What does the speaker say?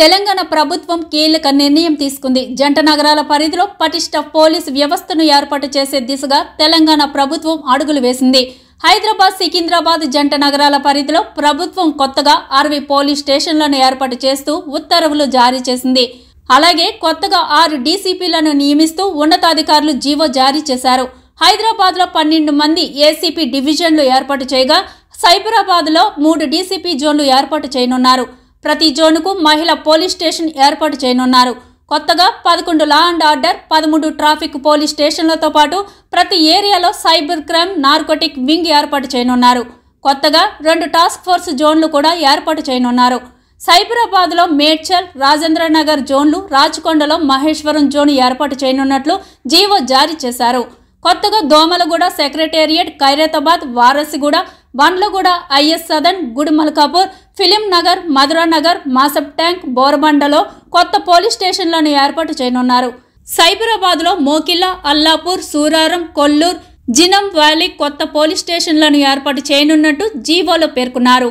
తెలంగాణ ప్రభుత్వం కీలక నిర్ణయం తీసుకుంది జంట నగరాల పరిధిలో పటిష్ట పోలీస్ వ్యవస్థను ఏర్పాటు చేసే దిశగా తెలంగాణ ప్రభుత్వం అడుగులు వేసింది హైదరాబాద్ సికింద్రాబాద్ జంట నగరాల పరిధిలో ప్రభుత్వం కొత్తగా అరవై పోలీస్ స్టేషన్లను ఏర్పాటు చేస్తూ ఉత్తర్వులు జారీ చేసింది అలాగే కొత్తగా ఆరు డీసీపీలను నియమిస్తూ ఉన్నతాధికారులు జీవో జారీ చేశారు హైదరాబాద్లో పన్నెండు మంది ఏసీపీ డివిజన్లు ఏర్పాటు చేయగా సైబరాబాద్లో మూడు డీసీపీ జోన్లు ఏర్పాటు చేయనున్నారు ప్రతి జోనుకు మహిళా పోలీస్ స్టేషన్ ఏర్పాటు చేయనున్నారు కొత్తగా పదకొండు లా అండ్ ఆర్డర్ పదమూడు ట్రాఫిక్ పోలీస్ స్టేషన్లతో పాటు ప్రతి ఏరియాలో సైబర్ క్రైమ్ నార్కోటిక్ వింగ్ ఏర్పాటు చేయనున్నారు కొత్తగా రెండు టాస్క్ ఫోర్స్ జోన్లు కూడా ఏర్పాటు చేయనున్నారు సైబరాబాద్లో మేడ్చల్ రాజేంద్రనగర్ జోన్లు రాచకొండలో మహేశ్వరం జోన్ ఏర్పాటు చేయనున్నట్లు జీవో జారీ చేశారు కొత్తగా Domalguda secretariat Khairatabad Warasiguda Bandlaguda IS Sadan Gudimalkapur film Nagar Madhura Nagar Masab tank బోరబండలో కొత్త పోలీస్ స్టేషన్లను ఏర్పాటు చేయనున్నారు సైబరాబాద్లో మోకిల్లా అల్లాపూర్ సూరారం కొల్లూర్ జినం వ్యాలీ కొత్త పోలీస్ స్టేషన్లను ఏర్పాటు చేయనున్నట్టు జీవోలో పేర్కొన్నారు